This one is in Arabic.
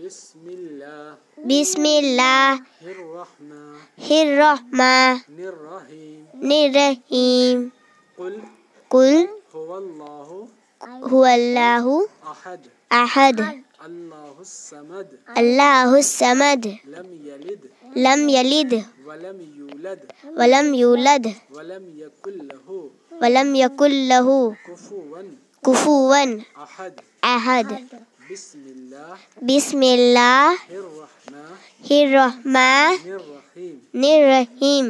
بسم الله بسم الله الرحمن الرحمن الرحيم الرحيم قل قل هو الله هو الله أحد أحد الله الصمد الله الصمد لم يلد لم يلد ولم يولد ولم يولد ولم يكن له ولم يكن له كفوا كفوا أحد أحد بسم الله بسم الله الرحمن الرحيم الرحيم